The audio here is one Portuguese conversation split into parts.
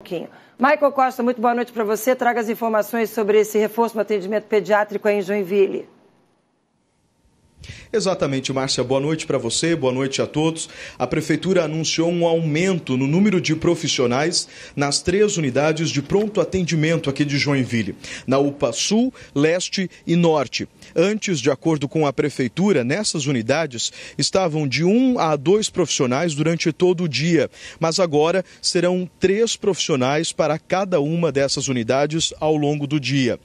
pouquinho. Michael Costa, muito boa noite para você. Traga as informações sobre esse reforço no atendimento pediátrico aí em Joinville. Exatamente, Márcia. Boa noite para você, boa noite a todos. A Prefeitura anunciou um aumento no número de profissionais nas três unidades de pronto atendimento aqui de Joinville, na UPA Sul, Leste e Norte. Antes, de acordo com a Prefeitura, nessas unidades estavam de um a dois profissionais durante todo o dia, mas agora serão três profissionais para cada uma dessas unidades ao longo do dia.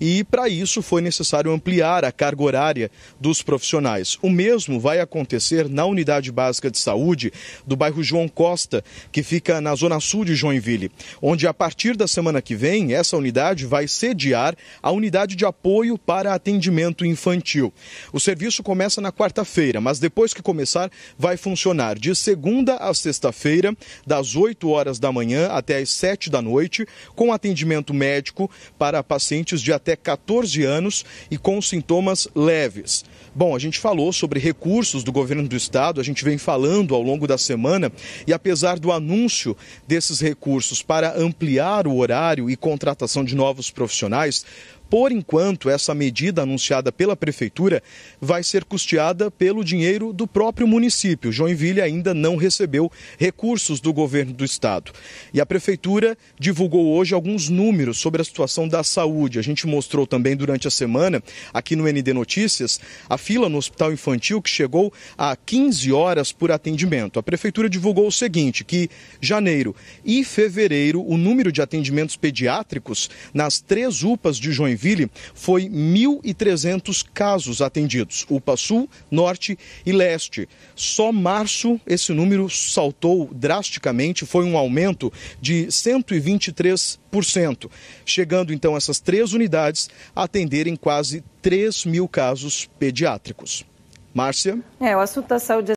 E para isso foi necessário ampliar a carga horária dos profissionais profissionais. O mesmo vai acontecer na Unidade Básica de Saúde do bairro João Costa, que fica na zona sul de Joinville, onde a partir da semana que vem, essa unidade vai sediar a unidade de apoio para atendimento infantil. O serviço começa na quarta-feira, mas depois que começar, vai funcionar de segunda a sexta-feira, das 8 horas da manhã até as 7 da noite, com atendimento médico para pacientes de até 14 anos e com sintomas leves. Bom, a gente gente falou sobre recursos do governo do estado, a gente vem falando ao longo da semana, e apesar do anúncio desses recursos para ampliar o horário e contratação de novos profissionais, por enquanto, essa medida anunciada pela prefeitura vai ser custeada pelo dinheiro do próprio município. Joinville ainda não recebeu recursos do governo do estado. E a prefeitura divulgou hoje alguns números sobre a situação da saúde. A gente mostrou também durante a semana, aqui no ND Notícias, a fila no hospital infantil que chegou a 15 horas por atendimento. A prefeitura divulgou o seguinte: que janeiro e fevereiro, o número de atendimentos pediátricos nas três UPAs de Joinville Alphaville, foi 1.300 casos atendidos, UPA Sul, Norte e Leste. Só março esse número saltou drasticamente, foi um aumento de 123%, chegando então essas três unidades a atenderem quase 3 mil casos pediátricos. Márcia? É, o assunto da saúde